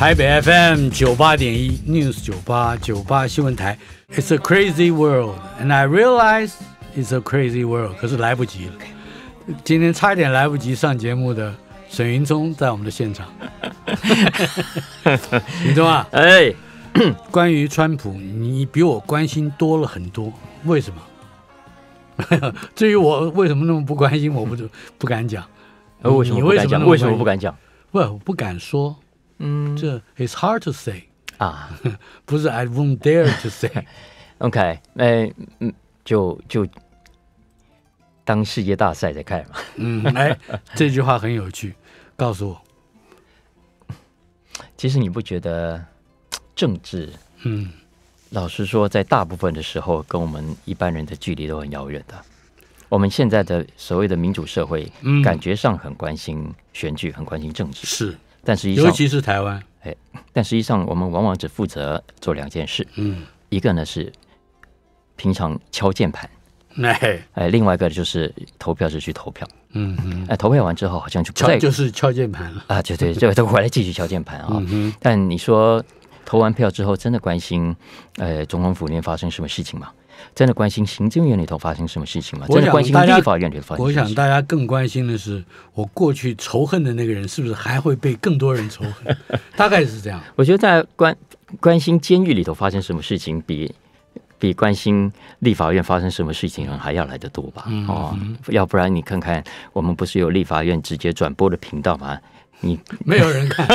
台北 FM 九八点一 News 九八九八新闻台，It's a crazy world and I realize it's a crazy world，可是来不及了。今天差一点来不及上节目的沈云聪在我们的现场。云聪啊，哎，关于川普，你比我关心多了很多，为什么？至于我为什么那么不关心，我不不敢讲。呃，为什么不敢讲？为什么不敢讲？不，我不敢说。嗯，这 It's hard to say 啊，不是 I won't dare to say，OK，哎，嗯，就就当世界大赛在看嘛。嗯，哎，这句话很有趣，告诉我。其实你不觉得政治，嗯，老实说，在大部分的时候，跟我们一般人的距离都很遥远的。我们现在的所谓的民主社会，感觉上很关心选举，很关心政治，是。但实际上，尤其是台湾，哎，但实际上我们往往只负责做两件事，嗯，一个呢是平常敲键盘，哎，哎，另外一个就是投票是去投票，嗯嗯，哎，投票完之后好像就再就是敲键盘了啊，就对，就都回来继续敲键盘啊，嗯但你说投完票之后真的关心，呃，总统府里面发生什么事情吗？真的关心行政院里头发生什么事情吗？真的关心立法院里头发生？我想大家更关心的是，我过去仇恨的那个人是不是还会被更多人仇恨？大概是这样。我觉得在关关心监狱里头发生什么事情，比比关心立法院发生什么事情还要来得多吧。哦，要不然你看看，我们不是有立法院直接转播的频道吗？你没有人看，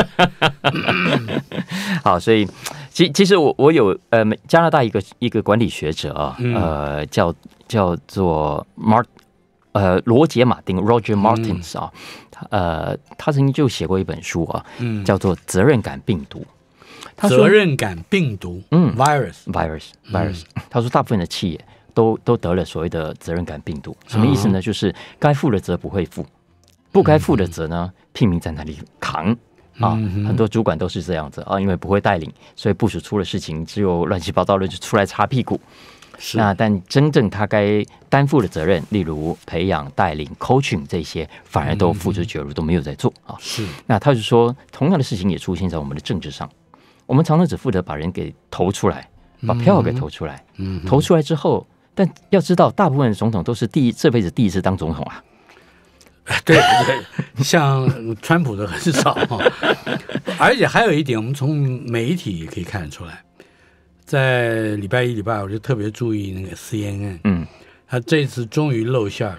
好，所以其其实我我有呃加拿大一个一个管理学者啊，呃叫叫做 m a r t 呃罗杰马丁 Roger Martins 啊，呃他曾经就写过一本书啊，叫做责任感病毒。他说责任感病毒嗯 virus virus virus，他说大部分的企业都都得了所谓的责任感病毒，什么意思呢？就是该负的责不会负。不该负的责呢，拼命在那里扛啊？很多主管都是这样子啊，因为不会带领，所以部署出了事情，只有乱七八糟的就出来擦屁股。那但真正他该担负的责任，例如培养、带领、coaching 这些，反而都付之绝如，都没有在做啊。是。那他就说，同样的事情也出现在我们的政治上。我们常常只负责把人给投出来，把票给投出来。嗯。投出来之后，但要知道，大部分总统都是第一这辈子第一次当总统啊。对对，像川普的很少，而且还有一点，我们从媒体也可以看得出来，在礼拜一礼拜，二，我就特别注意那个 C N N，嗯，他这次终于露馅儿，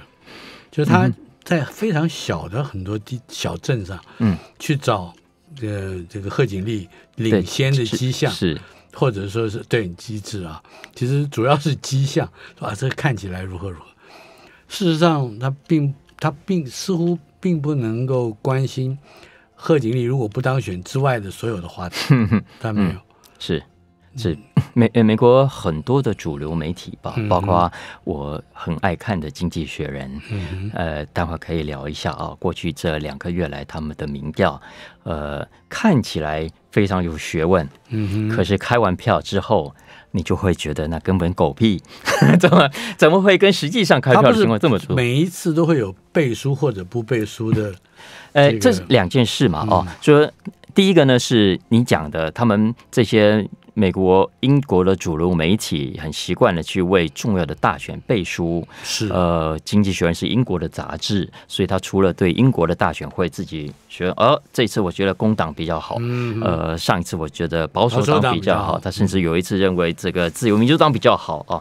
就是他在非常小的很多地小镇上，嗯，去找个、这个贺锦丽领先的迹象，是，或者说是对机智啊，其实主要是迹象，说啊，这看起来如何如何，事实上他并。他并似乎并不能够关心贺锦丽如果不当选之外的所有的话题，他没有。是，是美美国很多的主流媒体吧，包括我很爱看的《经济学人》，呃，待会儿可以聊一下啊，过去这两个月来他们的民调，呃，看起来。非常有学问，嗯哼。可是开完票之后，你就会觉得那根本狗屁，怎么怎么会跟实际上开票的情况这么说？每一次都会有背书或者不背书的，呃，这两件事嘛，哦，说、以第一个呢是你讲的，他们这些。美国、英国的主流媒体很习惯的去为重要的大选背书。是，呃，经济学人是英国的杂志，所以他除了对英国的大选会自己学，而这次我觉得工党比较好。嗯。呃，上一次我觉得保守党比较好，他甚至有一次认为这个自由民主党比较好啊。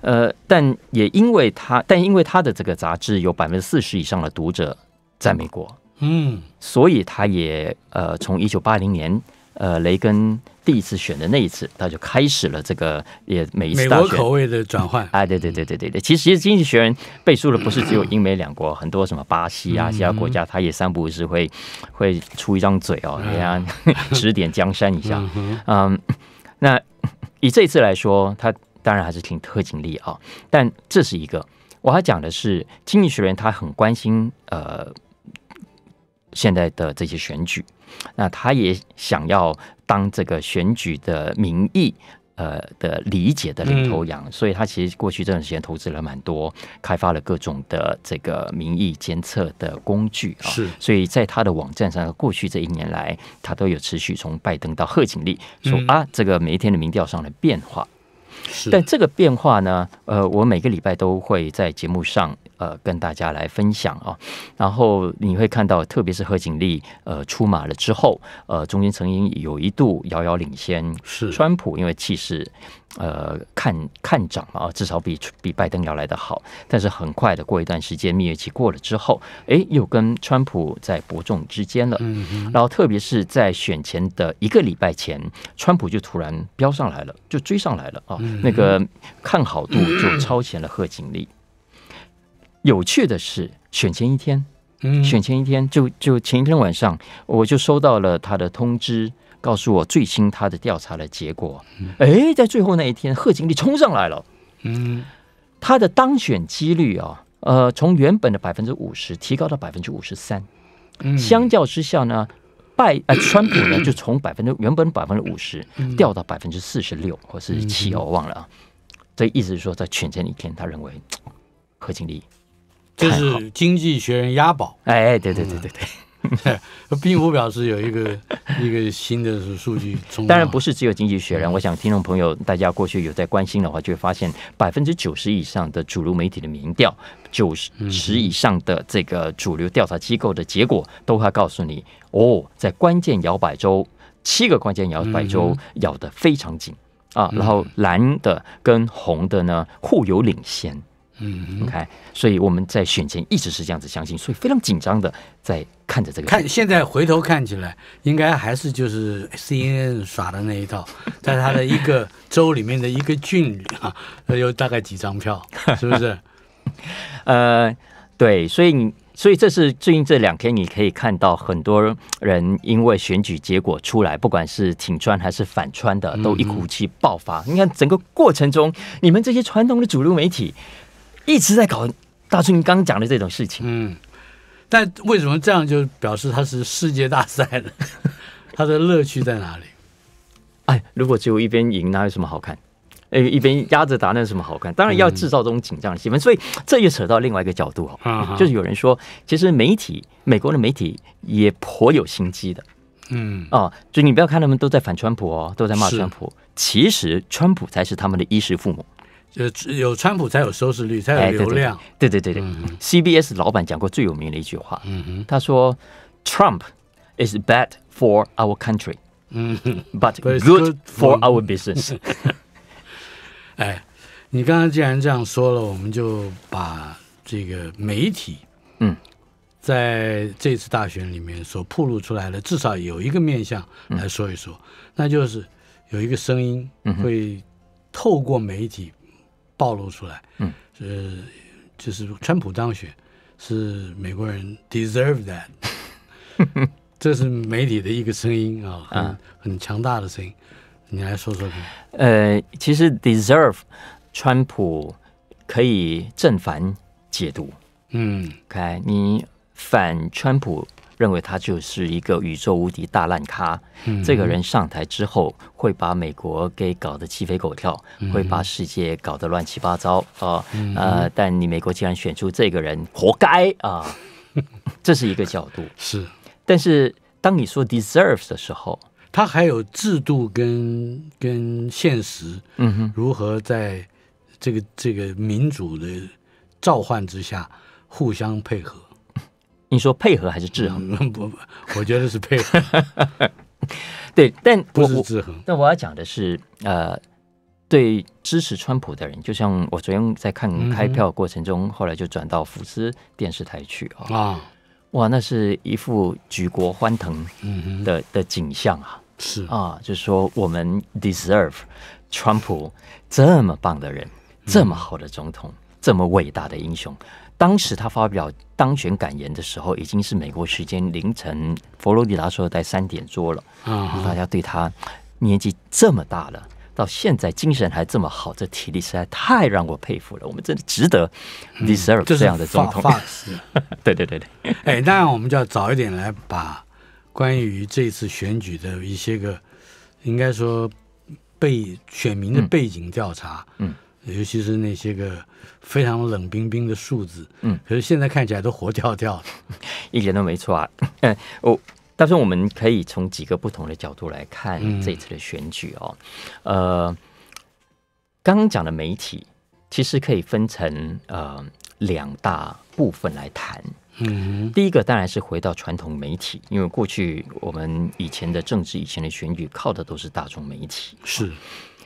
呃，但也因为他，但因为他的这个杂志有百分之四十以上的读者在美国，嗯，所以他也呃，从一九八零年呃，雷根。第一次选的那一次，他就开始了这个也美美国口味的转换。哎，对对对对对对，其实经济学人背书的不是只有英美两国，很多什么巴西啊，其他国家他也三不五时会会出一张嘴哦，人家 指点江山一下。嗯，那以这一次来说，他当然还是挺特警力啊，但这是一个我还讲的是，经济学人他很关心呃。现在的这些选举，那他也想要当这个选举的民意呃的理解的领头羊，所以他其实过去这段时间投资了蛮多，开发了各种的这个民意监测的工具啊。是，所以在他的网站上，过去这一年来，他都有持续从拜登到贺锦丽说啊，这个每一天的民调上的变化。但这个变化呢，呃，我每个礼拜都会在节目上。呃，跟大家来分享啊，然后你会看到，特别是贺锦丽呃出马了之后，呃，中间曾经有一度遥遥领先。是。川普因为气势，呃，看看涨嘛啊，至少比比拜登要来的好。但是很快的过一段时间，蜜月期过了之后，哎，又跟川普在伯仲之间了。嗯嗯。然后特别是在选前的一个礼拜前，川普就突然飙上来了，就追上来了啊，那个看好度就超前了贺锦丽。有趣的是，选前一天，嗯，选前一天就就前一天晚上，我就收到了他的通知，告诉我最新他的调查的结果。哎，在最后那一天，贺锦丽冲上来了，嗯，他的当选几率啊，呃，从原本的百分之五十提高到百分之五十三。相较之下呢，败呃川普呢就从百分之原本百分之五十掉到百分之四十六或是七，我忘了啊。这意思是说，在选前一天，他认为贺锦丽。这是《经济学人》押宝，哎，对对对对对，并不表示有一个 一个新的数据。当然不是只有《经济学人》，我想听众朋友大家过去有在关心的话，就会发现百分之九十以上的主流媒体的民调，九十以上的这个主流调查机构的结果，都会告诉你，哦，在关键摇摆州，七个关键摇摆州咬得非常紧啊，然后蓝的跟红的呢互有领先。嗯，OK，所以我们在选前一直是这样子相信，所以非常紧张的在看着这个。看现在回头看起来，应该还是就是 CNN 耍的那一套，在他的一个州里面的一个郡里啊，有大概几张票，是不是？呃，对，所以你，所以这是最近这两天你可以看到很多人因为选举结果出来，不管是挺川还是反川的，都一股气爆发。你看整个过程中，你们这些传统的主流媒体。一直在搞大春，你刚讲的这种事情，嗯，但为什么这样就表示它是世界大赛的？它的乐趣在哪里？哎，如果只有一边赢，哪有什么好看？哎，一边压着打，那有什么好看？当然要制造这种紧张的气氛，所以这也扯到另外一个角度哦，就是有人说，其实媒体，美国的媒体也颇有心机的，嗯，哦，就你不要看他们都在反川普哦，都在骂川普，其实川普才是他们的衣食父母。呃，有川普才有收视率，才有流量。对对对对，C B S 老板讲过最有名的一句话，嗯、他说：“Trump is bad for our country，嗯 but good for our business。”哎，你刚刚既然这样说了，我们就把这个媒体嗯，在这次大选里面所暴露出来的至少有一个面相来说一说，那就是有一个声音会透过媒体。暴露出来，嗯，是就是川普当选，是美国人 deserve that，这是媒体的一个声音啊，很很强大的声音，你来说说看。呃，其实 deserve 川普可以正反解读，嗯，o k 你反川普。认为他就是一个宇宙无敌大烂咖。这个人上台之后，会把美国给搞得鸡飞狗跳，会把世界搞得乱七八糟啊！呃，但你美国竟然选出这个人，活该啊！这是一个角度。是，但是当你说 deserves 的时候，他还有制度跟跟现实，嗯哼，如何在这个这个民主的召唤之下互相配合？你说配合还是制衡？不，我觉得是配合。对，但不是制衡。但我要讲的是，呃，对支持川普的人，就像我昨天在看开票过程中，后来就转到福斯电视台去啊，哇，那是一副举国欢腾的的景象啊！是啊，就是说我们 deserve 川普这么棒的人，这么好的总统，这么伟大的英雄。当时他发表当选感言的时候，已经是美国时间凌晨，佛罗里达州在三点多了。啊！大家对他年纪这么大了，到现在精神还这么好，这体力实在太让我佩服了。我们真的值得 deserve 这样的总统。对对对对。哎，那我们就要早一点来把关于这次选举的一些个，应该说被选民的背景调查。嗯。尤其是那些个非常冷冰冰的数字，嗯，可是现在看起来都活跳跳的，一点都没错啊。我 但是我们可以从几个不同的角度来看这次的选举哦。呃，刚刚讲的媒体其实可以分成呃两大部分来谈。嗯，第一个当然是回到传统媒体，因为过去我们以前的政治、以前的选举靠的都是大众媒体。是。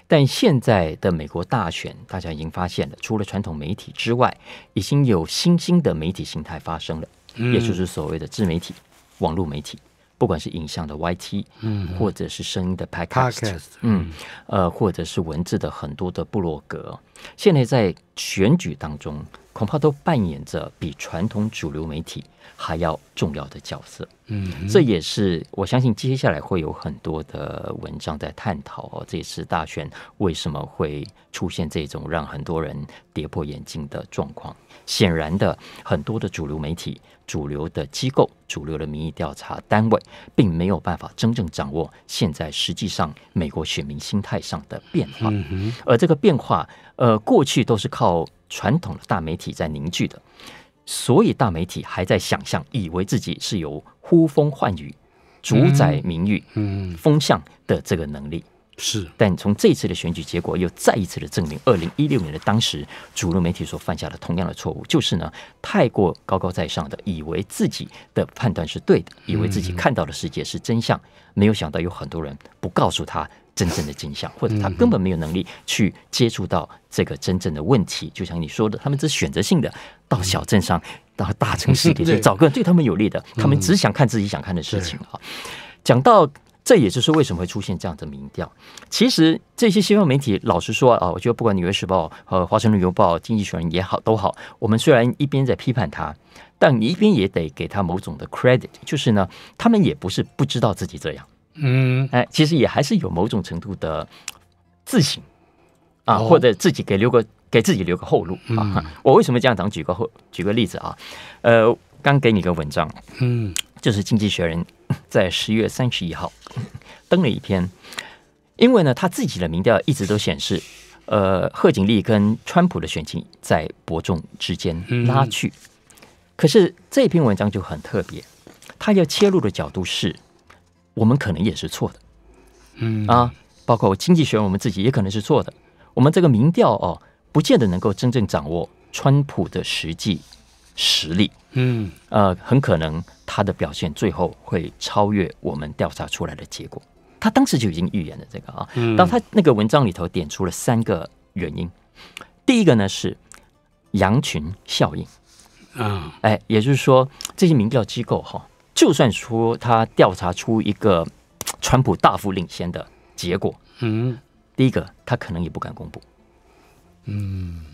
但现在的美国大选，大家已经发现了，除了传统媒体之外，已经有新兴的媒体形态发生了，也就是所谓的自媒体、网络媒体，不管是影像的 YT，嗯，或者是声音的 Podcast，嗯，呃，或者是文字的很多的部落格，现在在选举当中。恐怕都扮演着比传统主流媒体还要重要的角色。嗯，这也是我相信接下来会有很多的文章在探讨这次大选为什么会出现这种让很多人跌破眼镜的状况。显然的，很多的主流媒体、主流的机构、主流的民意调查单位，并没有办法真正掌握现在实际上美国选民心态上的变化。嗯而这个变化，呃，过去都是靠。传统的大媒体在凝聚的，所以大媒体还在想象，以为自己是有呼风唤雨、主宰名誉、嗯风向的这个能力。是，但从这次的选举结果，又再一次的证明，二零一六年的当时主流媒体所犯下的同样的错误，就是呢，太过高高在上的，以为自己的判断是对的，以为自己看到的世界是真相，没有想到有很多人不告诉他。真正的真相，或者他根本没有能力去接触到这个真正的问题，就像你说的，他们只选择性的到小镇上、到大城市里去找个对他们有利的，他们只想看自己想看的事情啊。讲到这，也就是为什么会出现这样的民调。其实这些西方媒体，老实说啊，我觉得不管《纽约时报》、和《华盛顿邮报》、《经济学人》也好都好，我们虽然一边在批判他，但你一边也得给他某种的 credit，就是呢，他们也不是不知道自己这样。嗯，哎，其实也还是有某种程度的自省啊，或者自己给留个给自己留个后路啊。我为什么这样讲？举个后举个例子啊，呃，刚给你个文章，嗯，就是《经济学人》在十月三十一号 登了一篇，因为呢，他自己的民调一直都显示，呃，贺锦丽跟川普的选情在伯仲之间拉锯，可是这篇文章就很特别，他要切入的角度是。我们可能也是错的，嗯啊，包括经济学，我们自己也可能是错的。我们这个民调哦，不见得能够真正掌握川普的实际实力，嗯呃，很可能他的表现最后会超越我们调查出来的结果。他当时就已经预言了这个啊，当他那个文章里头点出了三个原因。第一个呢是羊群效应，嗯，哎，也就是说这些民调机构哈。就算说他调查出一个 川普大幅领先的结果，嗯，第一个他可能也不敢公布，嗯，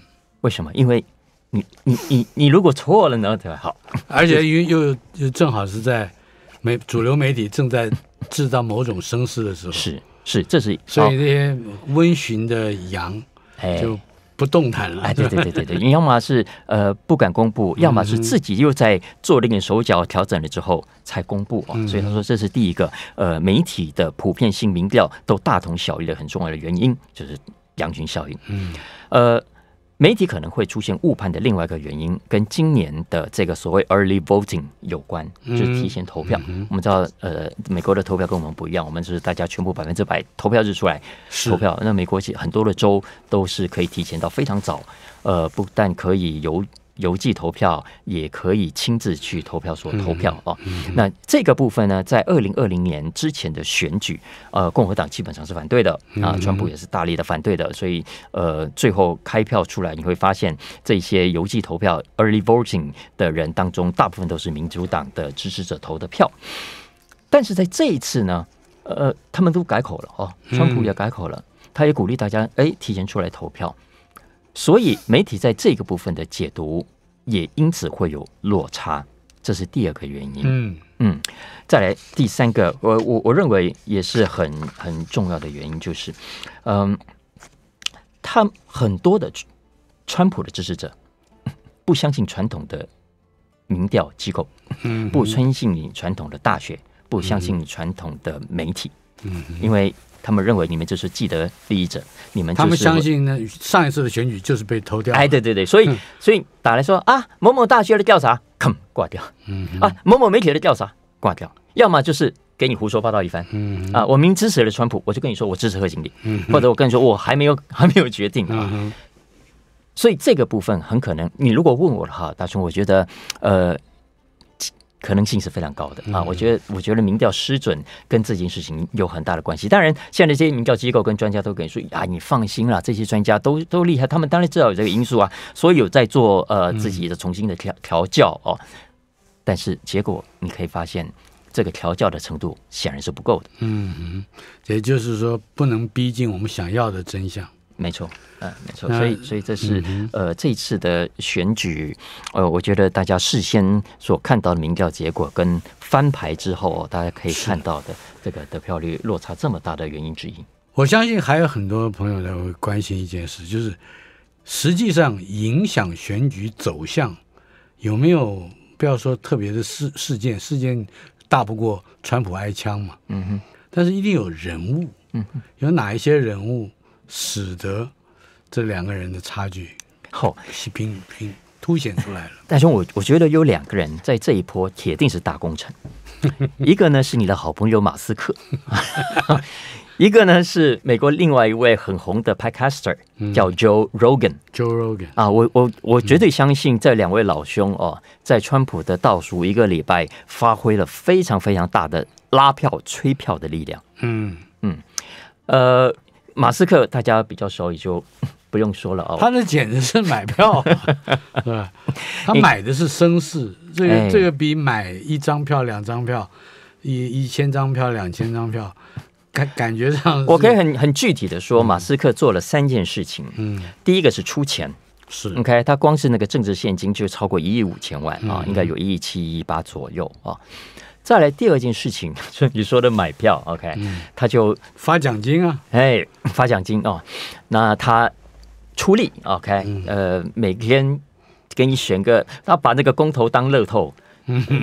为什么？因为你你你你如果错了呢，对吧？好，而且又又又正好是在媒主流媒体正在制造某种声势的时候，是是，这是所以那些温驯的羊就。不动弹了，哎，对对对对对，你要么是呃不敢公布，要么是自己又在做那个手脚调整了之后才公布，所以他说这是第一个呃媒体的普遍性民调都大同小异的很重要的原因，就是羊群效应，嗯，呃。媒体可能会出现误判的另外一个原因，跟今年的这个所谓 early voting 有关，就是提前投票。我们知道，呃，美国的投票跟我们不一样，我们是大家全部百分之百投票日出来投票。那美国很多的州都是可以提前到非常早，呃，不但可以有邮寄投票也可以亲自去投票所投票哦。那这个部分呢，在二零二零年之前的选举，呃，共和党基本上是反对的啊，川普也是大力的反对的。所以，呃，最后开票出来，你会发现这些邮寄投票 （early voting） 的人当中，大部分都是民主党的支持者投的票。但是在这一次呢，呃，他们都改口了哦，川普也改口了，他也鼓励大家哎，提前出来投票。所以媒体在这个部分的解读也因此会有落差，这是第二个原因。嗯嗯，再来第三个，我我我认为也是很很重要的原因，就是，嗯，他很多的川普的支持者 不相信传统的民调机构，不相信传统的大学，不相信传统的媒体，嗯，因为。他们认为你们就是既得利益者，你们他们相信呢？上一次的选举就是被偷掉，哎，对对对，所以所以打来说啊，某某大学的调查，砰挂掉，啊，某某媒体的调查挂掉，要么就是给你胡说八道一番，啊，我明支持了川普，我就跟你说我支持贺经理，或者我跟你说我还没有 还没有决定啊，所以这个部分很可能，你如果问我的哈，大春，我觉得呃。可能性是非常高的啊！我觉得，我觉得民调失准跟这件事情有很大的关系。当然，现在这些民调机构跟专家都跟你说啊，你放心啦，这些专家都都厉害，他们当然知道有这个因素啊，所以有在做呃自己的重新的调调教哦。但是结果你可以发现，这个调教的程度显然是不够的。嗯哼，也就是说，不能逼近我们想要的真相。没错，嗯，没错，所以，所以这是呃，这一次的选举，呃，我觉得大家事先所看到的民调结果跟翻牌之后大家可以看到的这个得票率落差这么大的原因之一。我相信还有很多朋友在关心一件事，就是实际上影响选举走向有没有？不要说特别的事事件，事件大不过川普挨枪嘛，嗯哼。但是一定有人物，嗯哼，有哪一些人物？使得这两个人的差距是拼拼凸显出来了。但是我我觉得有两个人在这一波铁定是大功臣，一个呢是你的好朋友马斯克，一个呢是美国另外一位很红的 p i c a s t e r 叫 Joe Rogan。Joe Rogan 啊，我我我绝对相信这两位老兄哦，在川普的倒数一个礼拜发挥了非常非常大的拉票吹票的力量。嗯嗯呃。马斯克大家比较熟，也就 不用说了哦。他那简直是买票，对他买的是声势，这个这个比买一张票、两张票、一一千张票、两千张票感感觉上。我可以很很具体的说，马斯克做了三件事情。嗯，第一个是出钱，是 OK，他光是那个政治现金就超过一亿五千万啊，应该有一亿七、一亿八左右啊。再来第二件事情，你说的买票，OK，他就发奖金啊，哎，发奖金哦，那他出力，OK，呃，每天给你选个，他把那个公投当乐透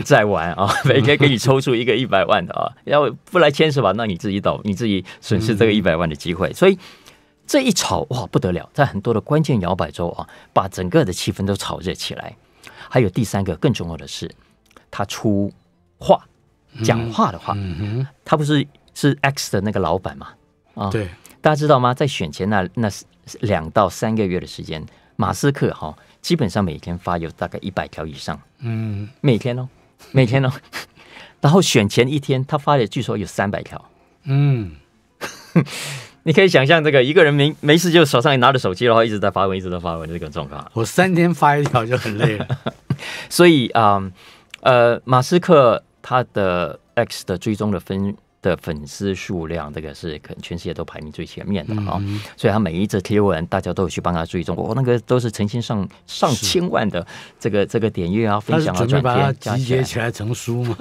在玩啊，每天给你抽出一个一百万的啊，要不来签是吧？那你自己倒，你自己损失这个一百万的机会。所以这一炒哇不得了，在很多的关键摇摆州啊，把整个的气氛都炒热起来。还有第三个更重要的是，他出话。讲话的话，他不是是 X 的那个老板嘛？啊，对，大家知道吗？在选前那那两到三个月的时间，马斯克哈，基本上每天发有大概一百条以上，嗯，每天哦，每天哦，然后选前一天他发的，据说有三百条，嗯，你可以想象这个一个人没没事就手上拿着手机，然后一直在发文，一直在发文的这个状况，我三天发一条就很累了，所以啊，呃，马斯克。他的 X 的追踪的分的粉丝数量，这个是可能全世界都排名最前面的啊，所以他每一次贴文，大家都有去帮他追踪，我那个都是成千上上千万的这个这个点阅啊、分享啊、转发，集结起来成书嘛？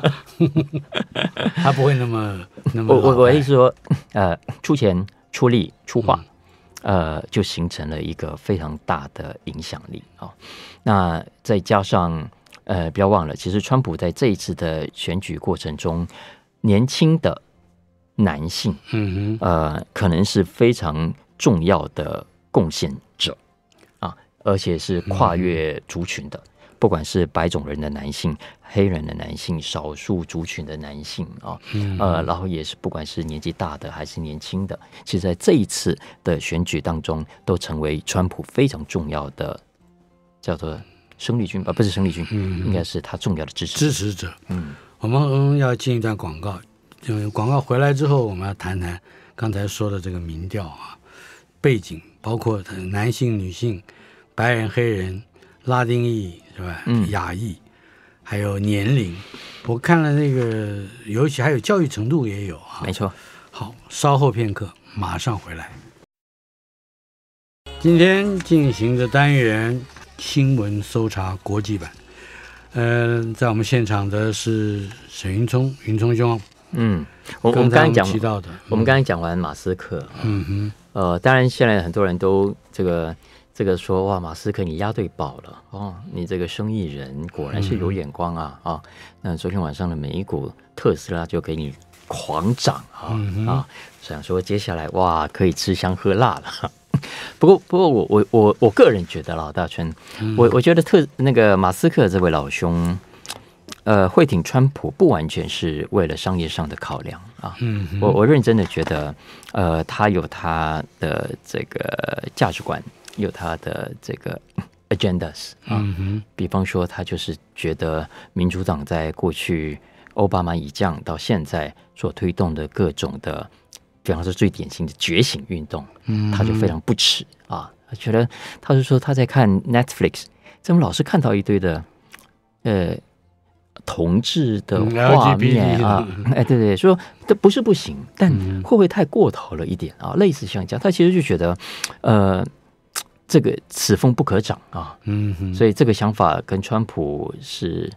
他不会那么那么……我我我意思说，呃，出钱出力出话，呃，就形成了一个非常大的影响力啊。那再加上。呃，不要忘了，其实川普在这一次的选举过程中，年轻的男性，嗯，呃，可能是非常重要的贡献者啊，而且是跨越族群的，不管是白种人的男性、黑人的男性、少数族群的男性啊，呃，然后也是不管是年纪大的还是年轻的，其实在这一次的选举当中，都成为川普非常重要的叫做。生力军啊，不是生力军，嗯，应该是他重要的支持支持者。嗯，我们要进一段广告，嗯，广告回来之后，我们要谈谈刚才说的这个民调啊，背景包括男性、女性、白人、黑人、拉丁裔是吧？嗯，亚裔，还有年龄。我看了那个，尤其还有教育程度也有啊，没错。好，稍后片刻，马上回来。今天进行的单元。新闻搜查国际版，嗯，在我们现场的是沈云聪，云聪兄，嗯，我们刚才讲到的，我们刚刚讲完马斯克，嗯哼，呃，当然现在很多人都这个这个说，哇，马斯克你押对宝了哦，你这个生意人果然是有眼光啊啊，那昨天晚上的美股特斯拉就给你狂涨啊啊，想说接下来哇可以吃香喝辣了。不过，不过，我我我我个人觉得啦，大春，我我觉得特那个马斯克这位老兄，呃，会挺川普，不完全是为了商业上的考量啊。我我认真的觉得，呃，他有他的这个价值观，有他的这个 agendas 啊。比方说，他就是觉得民主党在过去奥巴马已降到现在所推动的各种的。比方说最典型的觉醒运动，他就非常不耻啊，觉得他就说他在看 Netflix，怎么老是看到一堆的呃同志的画面啊？哎，对对，说这不是不行，但会不会太过头了一点啊？类似像这样，他其实就觉得呃，这个此风不可长啊，嗯，所以这个想法跟川普是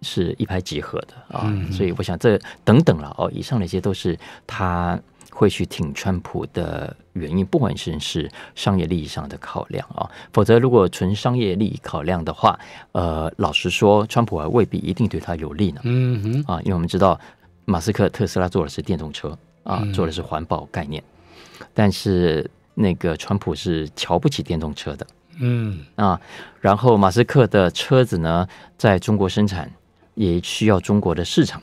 是一拍即合的啊，所以我想这等等了哦，以上那些都是他。会去挺川普的原因，不管是是商业利益上的考量啊，否则如果纯商业利益考量的话，呃，老实说，川普还未必一定对他有利呢。嗯哼啊，因为我们知道马斯克特斯拉做的是电动车啊，做的是环保概念，但是那个川普是瞧不起电动车的。嗯啊，然后马斯克的车子呢，在中国生产，也需要中国的市场。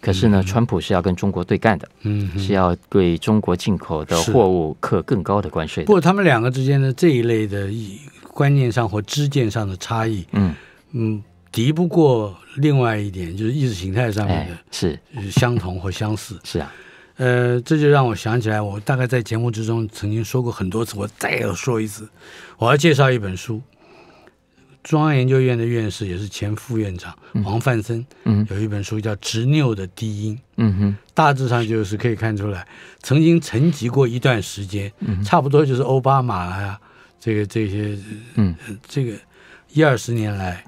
可是呢，川普是要跟中国对干的，嗯，是要对中国进口的货物课更高的关税。不过他们两个之间的这一类的观念上或知见上的差异，嗯嗯，敌不过另外一点，就是意识形态上面的，是相同或相似。是啊，呃，这就让我想起来，我大概在节目之中曾经说过很多次，我再要说一次，我要介绍一本书。中央研究院的院士也是前副院长黄范嗯，有一本书叫《执拗的低音》，大致上就是可以看出来，曾经沉寂过一段时间，差不多就是奥巴马呀，这个这些，这个一二十年来，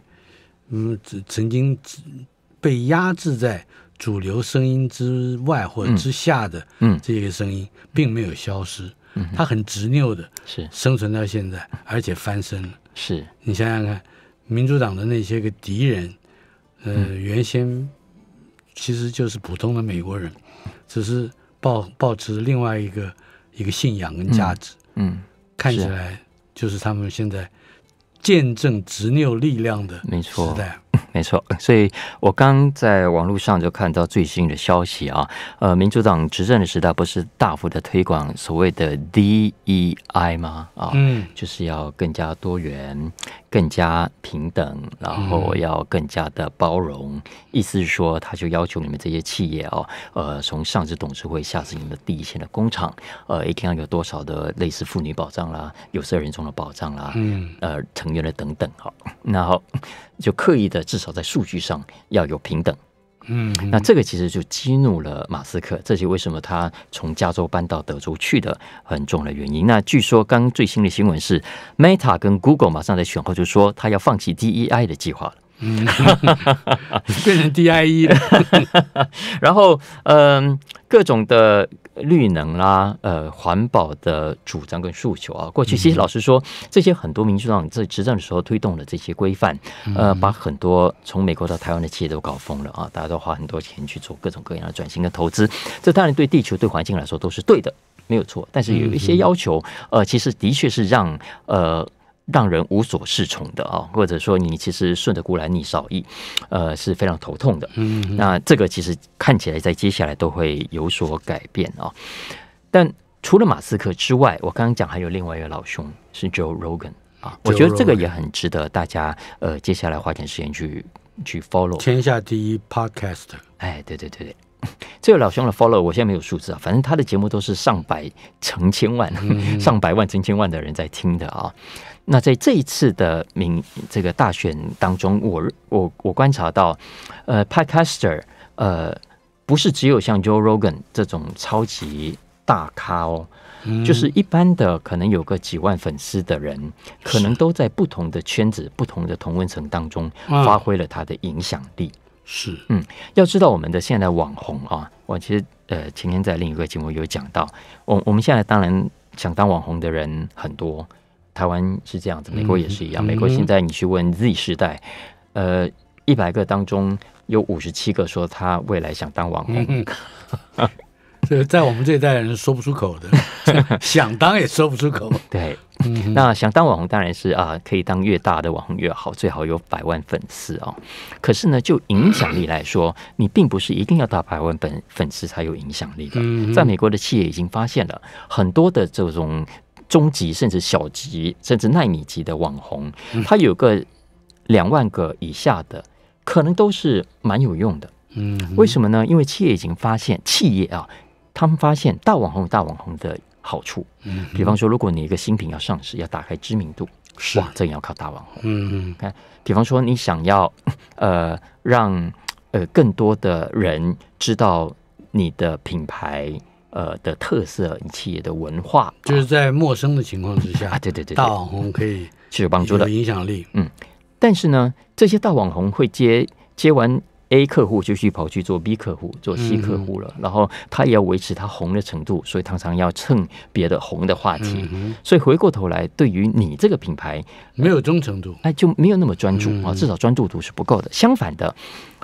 嗯，曾经被压制在主流声音之外或之下的，这些声音并没有消失，他很执拗的，是生存到现在，而且翻身了。是你想想看，民主党的那些个敌人，呃，原先其实就是普通的美国人，只是抱抱持另外一个一个信仰跟价值，嗯，看起来就是他们现在见证执拗力量的没错时代。没错，所以我刚在网络上就看到最新的消息啊，呃，民主党执政的时代不是大幅的推广所谓的 DEI 吗？啊，嗯，就是要更加多元、更加平等，然后要更加的包容。意思是说，他就要求你们这些企业啊，呃，从上至董事会，下至你们第一线的工厂，呃，一定要有多少的类似妇女保障啦、有色人种的保障啦，嗯，呃，成员的等等啊，那好。就刻意的，至少在数据上要有平等，嗯，那这个其实就激怒了马斯克，这是为什么他从加州搬到德州去的很重要的原因。那据说刚最新的新闻是，Meta 跟 Google 马上在选后就说他要放弃 DEI 的计划了，变成 DIE 了。然后，嗯，各种的。绿能啦，呃，环保的主张跟诉求啊，过去其实老实说，这些很多民主党在执政的时候推动的这些规范，呃，把很多从美国到台湾的企业都搞疯了啊，大家都花很多钱去做各种各样的转型跟投资，这当然对地球、对环境来说都是对的，没有错。但是有一些要求，呃，其实的确是让呃。让人无所适从的啊，或者说你其实顺着过来逆少易，呃，是非常头痛的。嗯，那这个其实看起来在接下来都会有所改变啊。但除了马斯克之外，我刚刚讲还有另外一个老兄是 Joe Rogan 啊，我觉得这个也很值得大家呃接下来花点时间去去 follow。天下第一 podcast，哎，对对对对，这位老兄的 follow 我现在没有数字啊，反正他的节目都是上百、成千万、上百万、成千万的人在听的啊。那在这一次的民这个大选当中，我我我观察到，呃，Podcaster 呃不是只有像 Joe Rogan 这种超级大咖哦，就是一般的可能有个几万粉丝的人，可能都在不同的圈子、不同的同温层当中发挥了他的影响力。是嗯，要知道我们的现在网红啊，我其实呃，前天在另一个节目有讲到，我我们现在当然想当网红的人很多。台湾是这样子，美国也是一样。美国现在你去问 Z 时代，呃，一百个当中有五十七个说他未来想当网红，这 在我们这代人说不出口的，想当也说不出口。对，那想当网红当然是啊，可以当越大的网红越好，最好有百万粉丝哦。可是呢，就影响力来说，你并不是一定要到百万粉粉丝才有影响力的。在美国的企业已经发现了很多的这种。中级甚至小级甚至纳米级的网红，他有个两万个以下的，可能都是蛮有用的。嗯，为什么呢？因为企业已经发现，企业啊，他们发现大网红有大网红的好处。嗯，比方说，如果你一个新品要上市，要打开知名度，是哇，这要靠大网红。嗯嗯，看，比方说，你想要 呃让呃更多的人知道你的品牌。呃的特色企业的文化，就是在陌生的情况之下啊，对对对，大网红可以是有帮助的影响力，嗯，但是呢，这些大网红会接接完 A 客户就去跑去做 B 客户做 C 客户了，然后他也要维持他红的程度，所以常常要蹭别的红的话题，所以回过头来，对于你这个品牌没有忠诚度，哎，就没有那么专注啊，至少专注度是不够的。相反的，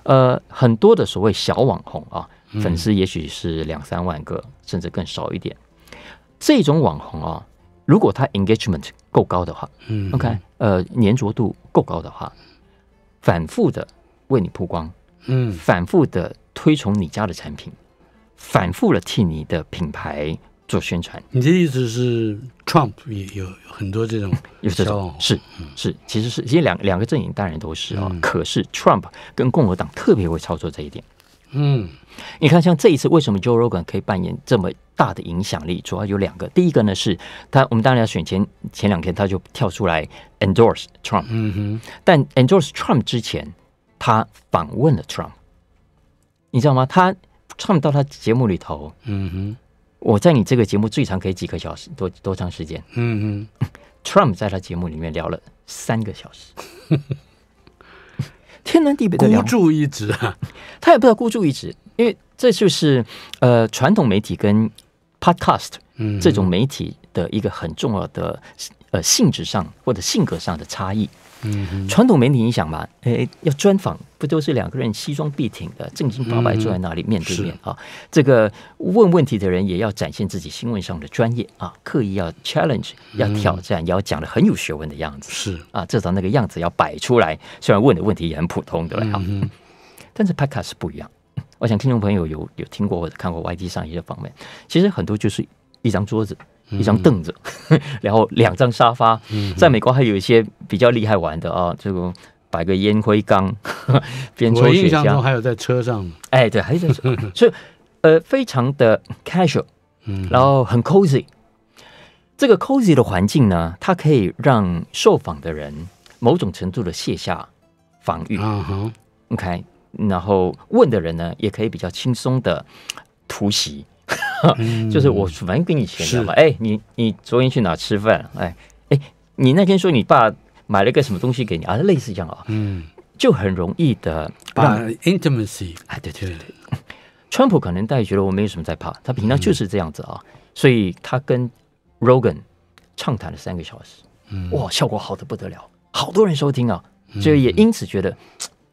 呃，很多的所谓小网红啊。粉丝也许是两三万个，甚至更少一点。这种网红啊，如果他 engagement 够高的话，嗯，OK，呃，粘着度够高的话，反复的为你曝光，嗯，反复的推崇你家的产品，反复的替你的品牌做宣传。你的意思是，Trump 有有很多这种，有这种是是，其实是，其实两两个阵营当然都是啊，可是 Trump 跟共和党特别会操作这一点。嗯，你看，像这一次为什么 Joe Rogan 可以扮演这么大的影响力？主要有两个，第一个呢是他，我们当然要选前前两天他就跳出来 endorse Trump，但 endorse Trump 之前，他访问了 Trump，你知道吗？他 Trump 到他节目里头，嗯哼，我在你这个节目最长可以几个小时？多多长时间？嗯哼，Trump 在他节目里面聊了三个小时。天南地北的孤注一掷啊，他也不知道孤注一掷，因为这就是呃传统媒体跟 podcast 这种媒体的一个很重要的呃性质上或者性格上的差异。传统媒体你想嘛？诶，要专访不都是两个人西装笔挺的正经八百坐在那里面对面啊？这个问问题的人也要展现自己新闻上的专业啊，刻意要 challenge 要挑战，也要讲的很有学问的样子是啊，至少那个样子要摆出来。虽然问的问题也很普通的了哈。但是拍卡是不一样。我想听众朋友有有听过或者看过 YT 上一些访问，其实很多就是一张桌子。一张凳子，然后两张沙发，在美国还有一些比较厉害玩的啊，这个摆个烟灰缸，边抽烟。我印象中还有在车上，哎，对，还有在，所以呃，非常的 casual，嗯，然后很 cozy。这个 cozy 的环境呢，它可以让受访的人某种程度的卸下防御，嗯哼，OK，然后问的人呢，也可以比较轻松的突袭。就是我反正给你钱嘛，哎，你你昨天去哪吃饭？哎哎，你那天说你爸买了个什么东西给你啊？类似这样啊，嗯，就很容易的把 intimacy，哎，对对对对，川普可能大家觉得我没有什么在怕，他平常就是这样子啊，所以他跟 Rogan 畅谈了三个小时，哇，效果好的不得了，好多人收听啊，就也因此觉得。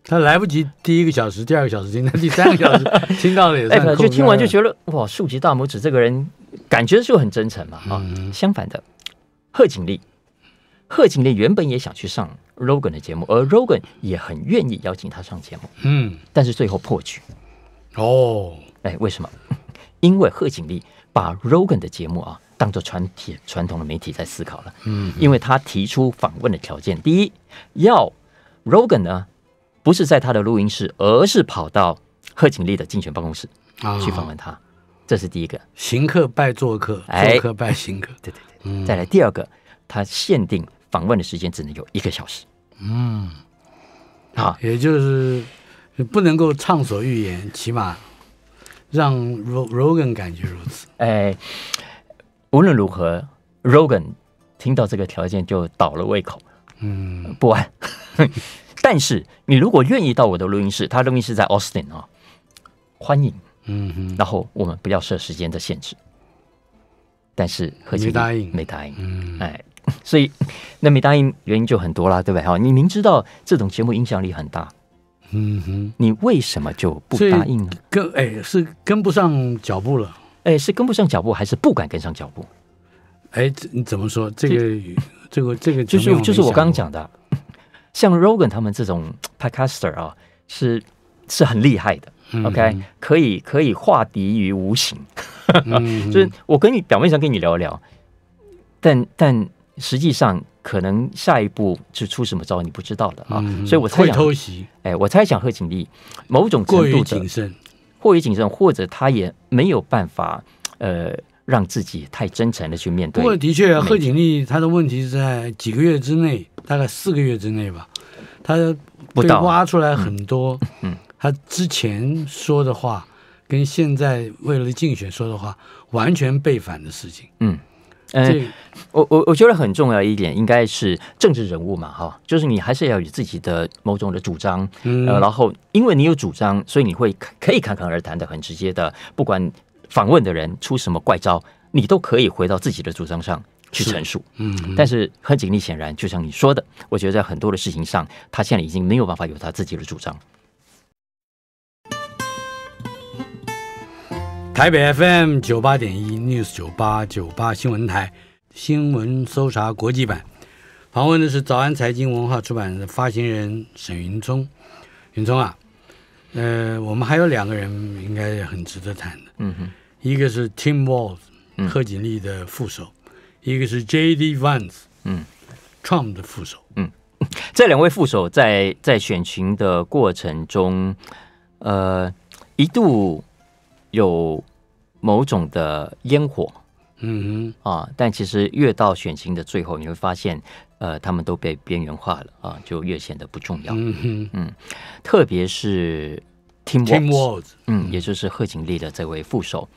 他来不及第一个小时，第二个小时听到，第三个小时 听到了也算。哎，就听完就觉得哇，竖起大拇指，这个人感觉就很真诚嘛。啊，相反的，贺景丽，贺锦丽原本也想去上 Rogan 的节目，而 Rogan 也很愿意邀请他上节目。嗯，但是最后破局。哦，哎，为什么？因为贺景丽把 Rogan 的节目啊当做传体传统的媒体在思考了。嗯，因为他提出访问的条件，第一要 Rogan 呢。不是在他的录音室，而是跑到贺锦丽的竞选办公室去访问他。这是第一个，行客拜做客，做客拜行客。对对对，再来第二个，他限定访问的时间只能有一个小时。嗯，好，也就是不能够畅所欲言，起码让 Rogan 感觉如此。哎，无论如何，Rogan 听到这个条件就倒了胃口。嗯，不安。但是你如果愿意到我的录音室，他录音室在 Austin 啊，欢迎，嗯哼，然后我们不要设时间的限制。但是何没答应，没答应，嗯，哎，所以那没答应原因就很多啦，对不对？哈，你明知道这种节目影响力很大，嗯哼，你为什么就不答应？跟哎是跟不上脚步了，哎是跟不上脚步还是不敢跟上脚步？哎，这怎么说？这个这个这个就是就是我刚刚讲的。像 Rogan 他们这种 Podcaster 啊，是是很厉害的，OK，可以可以化敌于无形，就是我跟你表面上跟你聊聊，但但实际上可能下一步是出什么招你不知道的啊，所以我猜想，哎，我猜想贺景丽某种程度的过于谨慎，或者他也没有办法，呃。让自己太真诚的去面对。不过，的确，贺锦丽她的问题是在几个月之内，大概四个月之内吧，她不挖出来很多，嗯，她之前说的话跟现在为了竞选说的话完全背反的事情。嗯嗯，我我我觉得很重要一点，应该是政治人物嘛，哈，就是你还是要有自己的某种的主张，嗯，然后因为你有主张，所以你会可以侃侃而谈的，很直接的，不管。访问的人出什么怪招，你都可以回到自己的主张上去陈述。嗯，但是很紧丽显然，就像你说的，我觉得在很多的事情上，他现在已经没有办法有他自己的主张。台北 FM 九八点一 News 九八九八新闻台新闻搜查国际版访问的是早安财经文化出版的发行人沈云聪。云聪啊，呃，我们还有两个人应该很值得谈的，嗯哼。一个是 Tim Walz，贺锦丽的副手；一个是 J.D. Vance，嗯，Trump 的副手。嗯，这两位副手在在选情的过程中，呃，一度有某种的烟火。嗯哼，啊，但其实越到选情的最后，你会发现，呃，他们都被边缘化了啊，就越显得不重要。嗯嗯，特别是。Team w a l d s 嗯，也就是贺锦丽的这位副手。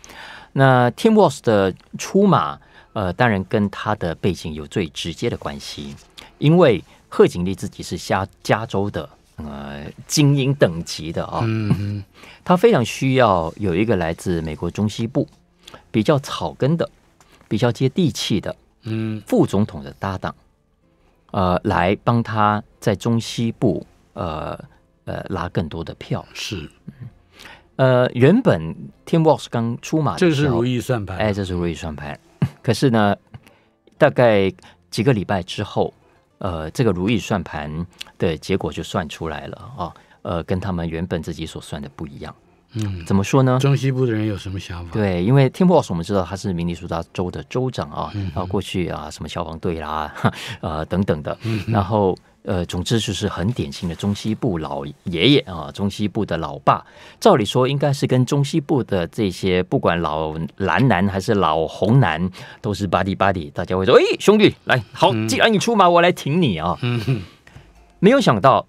那 Team w a l d s 的出马，呃，当然跟他的背景有最直接的关系，因为贺锦丽自己是加加州的，呃，精英等级的啊，嗯，他非常需要有一个来自美国中西部、比较草根的、比较接地气的，嗯，副总统的搭档，呃，来帮他在中西部，呃。呃，拉更多的票是，呃，原本 Tim o x 刚出马，这是如意算盘，哎，这是如意算盘。可是呢，大概几个礼拜之后，呃，这个如意算盘的结果就算出来了啊，呃，跟他们原本自己所算的不一样。嗯，怎么说呢？中西部的人有什么想法？对，因为 Tim o x 我们知道他是明尼苏达州的州长啊，然后过去啊，什么消防队啦，呃，等等的，然后。呃，总之就是很典型的中西部老爷爷啊，中西部的老爸。照理说应该是跟中西部的这些不管老蓝男还是老红男都是 buddy buddy，大家会说，哎，兄弟，来，好，既然你出马，我来挺你啊。没有想到，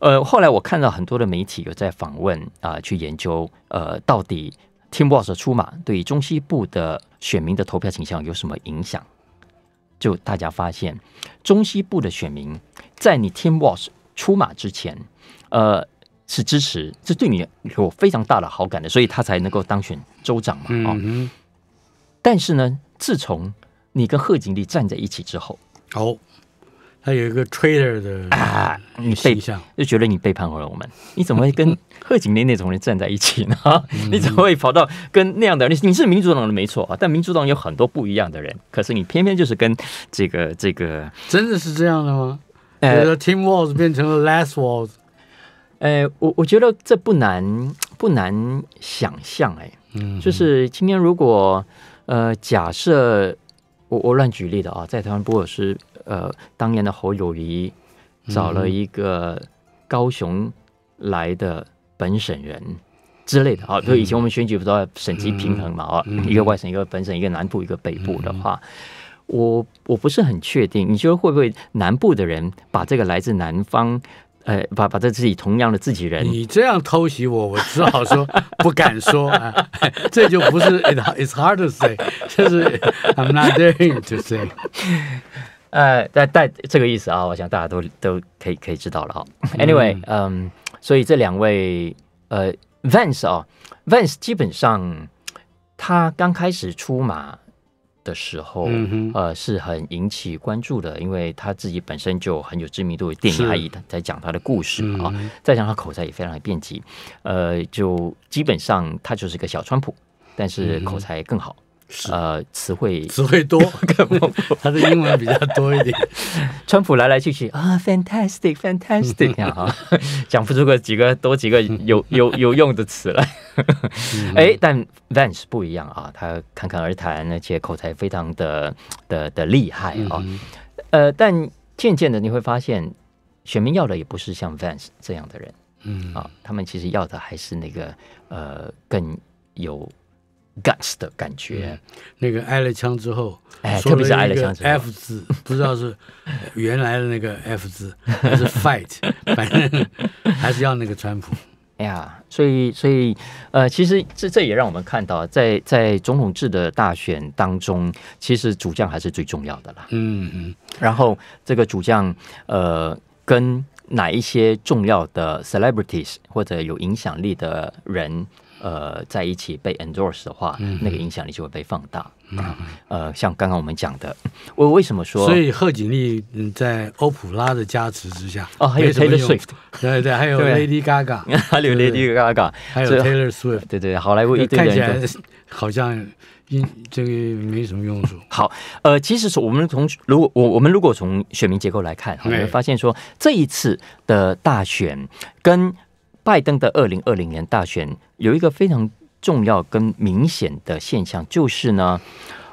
呃，后来我看到很多的媒体有在访问啊，去研究，呃，到底 Tim Boss 出马对中西部的选民的投票倾向有什么影响？就大家发现，中西部的选民。在你 Tim Walsh 出马之前，呃，是支持，这对你有非常大的好感的，所以他才能够当选州长嘛，啊，但是呢，自从你跟贺锦丽站在一起之后，哦，他有一个 traitor 的啊，你背下，就觉得你背叛了我们，你怎么会跟贺锦丽那种人站在一起呢？你怎么会跑到跟那样的你？你是民主党的没错啊，但民主党有很多不一样的人，可是你偏偏就是跟这个这个，真的是这样的吗？呃，Team Walls 变成了 l a s t Walls。呃，我我觉得这不难不难想象哎，嗯，就是今天如果呃假设我我乱举例的啊，在台湾不尔是呃当年的侯友谊找了一个高雄来的本省人之类的啊，就以前我们选举不知要省级平衡嘛啊，一个外省一个本省，一个南部一个北部的话。我我不是很确定，你觉得会不会南部的人把这个来自南方，呃，把把这自己同样的自己人？你这样偷袭我，我只好说不敢说 啊，这就不是 it's hard to say，就是 I'm not daring to say。呃，但但这个意思啊，我想大家都都可以可以知道了哈。Anyway，嗯，所以这两位呃，Vance 啊，Vance 基本上他刚开始出马。的时候，呃，是很引起关注的，因为他自己本身就很有知名度电影阿姨在讲他的故事啊，再加上他口才也非常的便捷，呃，就基本上他就是一个小川普，但是口才更好。呃，词汇词汇多，他 的英文比较多一点。川普来来去去啊，fantastic，fantastic 啊，讲不出个几个多几个有有有用的词来。哎，但 Vance 不一样啊，他侃侃而谈，而且口才非常的的的厉害啊。呃，但渐渐的你会发现，选民要的也不是像 Vance 这样的人，嗯啊，他们其实要的还是那个呃更有。g t s 的感觉，那个挨了枪之后，哎，特别是挨了枪，f 之后字不知道是 原来的那个 f 字，还是 fight，反正 还是要那个川普。哎呀，所以所以呃，其实这这也让我们看到，在在总统制的大选当中，其实主将还是最重要的啦。嗯嗯，然后这个主将呃，跟哪一些重要的 celebrities 或者有影响力的人。呃，在一起被 endorse 的话，那个影响力就会被放大。啊，呃，像刚刚我们讲的，我为什么说，所以贺锦丽在欧普拉的加持之下，哦，还有 Taylor Swift，对对，还有 Lady Gaga，还有 Lady Gaga，还有 Taylor Swift，对对，好莱坞一看起来好像，因这个没什么用处。好，呃，其实是我们从如果我我们如果从选民结构来看，你会发现说这一次的大选跟。拜登的二零二零年大选有一个非常重要跟明显的现象，就是呢，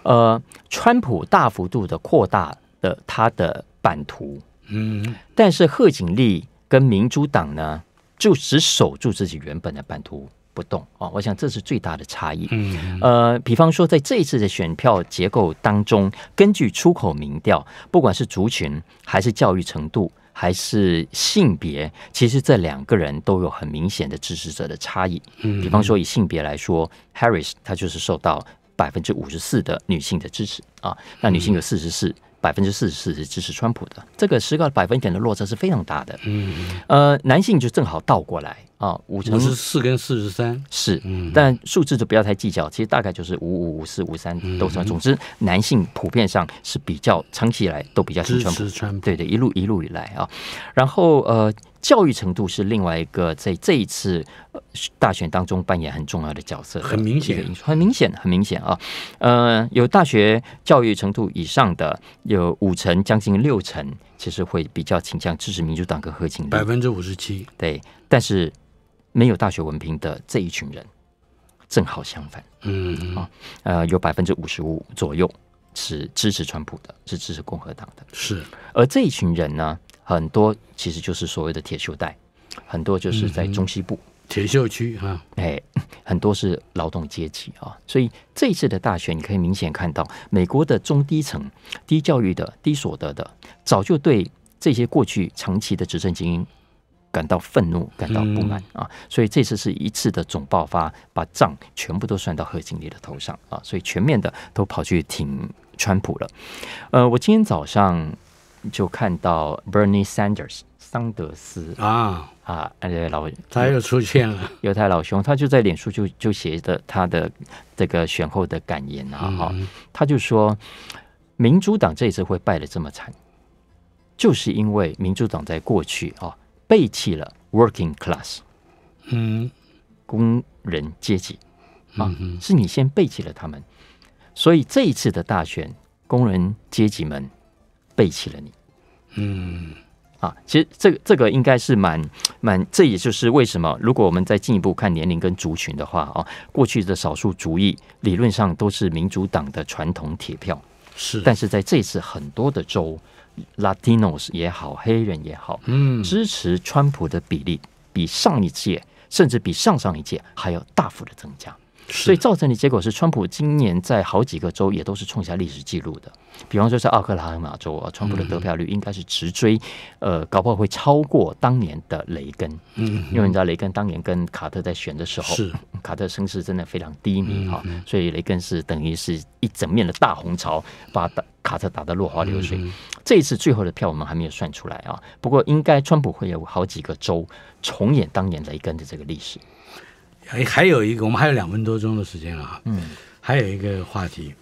呃，川普大幅度的扩大的他的版图，嗯，但是贺锦丽跟民主党呢就只守住自己原本的版图不动啊，我想这是最大的差异。嗯，呃，比方说在这一次的选票结构当中，根据出口民调，不管是族群还是教育程度。还是性别，其实这两个人都有很明显的支持者的差异。比方说以性别来说，h a r r i s 她就是受到百分之五十四的女性的支持啊，那女性有四十四百分之四十四是支持川普的，这个十个百分点的落差是非常大的。呃，男性就正好倒过来。啊，五十四跟四十三是，但数字就不要太计较，其实大概就是五五五四五三都算。总之，男性普遍上是比较长期以来都比较支持穿对对，一路一路以来啊。然后呃，教育程度是另外一个在这一次大选当中扮演很重要的角色，很明显，很明显，很明显啊。呃，有大学教育程度以上的，有五成将近六成，其实会比较倾向支持民主党跟合情的百分之五十七。对，但是。没有大学文凭的这一群人，正好相反，嗯啊，呃，有百分之五十五左右是支持川普的，是支持共和党的，是。而这一群人呢，很多其实就是所谓的铁锈带，很多就是在中西部铁锈区啊，哎，很多是劳动阶级啊，所以这一次的大选，你可以明显看到，美国的中低层、低教育的、低所得的，早就对这些过去长期的执政精英。感到愤怒，感到不满啊！所以这次是一次的总爆发，把账全部都算到贺经理的头上啊！所以全面的都跑去挺川普了。呃，我今天早上就看到 Bernie Sanders 桑德斯啊啊，老他又出现了 犹太老兄，他就在脸书就就写的他的这个选后的感言啊哈，他就说民主党这次会败的这么惨，就是因为民主党在过去啊。背弃了 working class，嗯，工人阶级啊，是你先背弃了他们，所以这一次的大选，工人阶级们背弃了你，嗯，啊，其实这个这个应该是蛮蛮，这也就是为什么，如果我们再进一步看年龄跟族群的话啊，过去的少数族裔理论上都是民主党的传统铁票，是，但是在这次很多的州。Latinos 也好，黑人也好，支持川普的比例比上一届，甚至比上上一届还要大幅的增加。所以造成的结果是，川普今年在好几个州也都是创下历史纪录的。比方说是奥克拉荷马州，啊，川普的得票率应该是直追，呃，搞不好会超过当年的雷根。嗯，因为你知道雷根当年跟卡特在选的时候，是卡特声势真的非常低迷啊，所以雷根是等于是一整面的大红潮，把卡特打得落花流水。这一次最后的票我们还没有算出来啊，不过应该川普会有好几个州重演当年雷根的这个历史。哎，还有一个，我们还有两分多钟的时间啊。嗯，还有一个话题，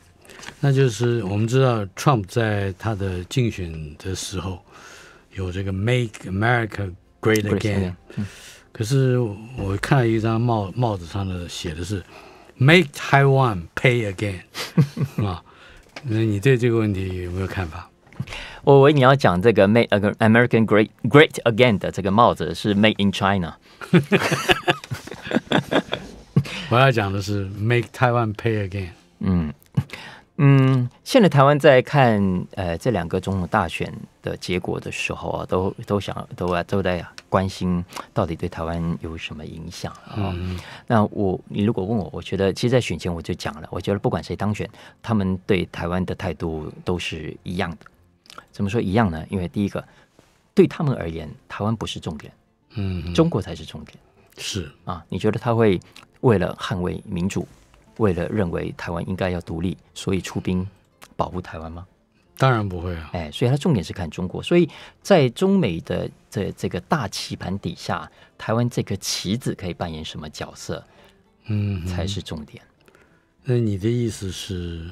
那就是我们知道 Trump 在他的竞选的时候有这个 Make America Great Again。可是我看到一张帽帽子上的写的是 Make Taiwan Pay Again 啊。那你对这个问题有没有看法？我，为你要讲这个 Make American Great Great Again 的这个帽子是 Made in China。我要讲的是 “Make Taiwan Pay Again”。嗯嗯，现在台湾在看呃这两个总统大选的结果的时候啊，都都想都啊都在关心到底对台湾有什么影响啊。那我你如果问我，我觉得其实，在选前我就讲了，我觉得不管谁当选，他们对台湾的态度都是一样的。怎么说一样呢？因为第一个，对他们而言，台湾不是重点，嗯，中国才是重点。是啊，你觉得他会为了捍卫民主，为了认为台湾应该要独立，所以出兵保护台湾吗？当然不会啊！哎，所以他重点是看中国，所以在中美的这这个大棋盘底下，台湾这个棋子可以扮演什么角色？嗯，才是重点。那你的意思是，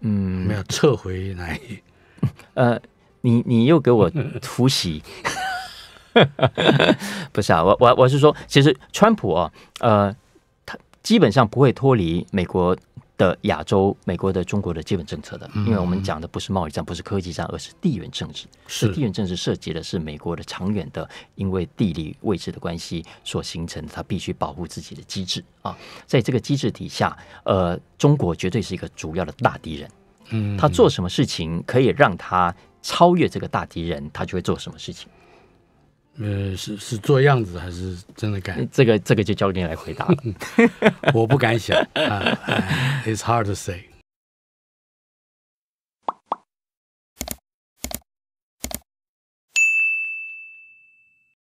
嗯，我们要撤回来？呃，你你又给我突袭。不是啊，我我我是说，其实川普啊，呃，他基本上不会脱离美国的亚洲、美国的中国的基本政策的，因为我们讲的不是贸易战，不是科技战，而是地缘政治。是地缘政治涉及的是美国的长远的，因为地理位置的关系所形成，他必须保护自己的机制啊。在这个机制底下，呃，中国绝对是一个主要的大敌人。嗯，他做什么事情可以让他超越这个大敌人，他就会做什么事情。呃，是是做样子还是真的敢？这个这个就交给你来回答了。我不敢想，It's hard to say。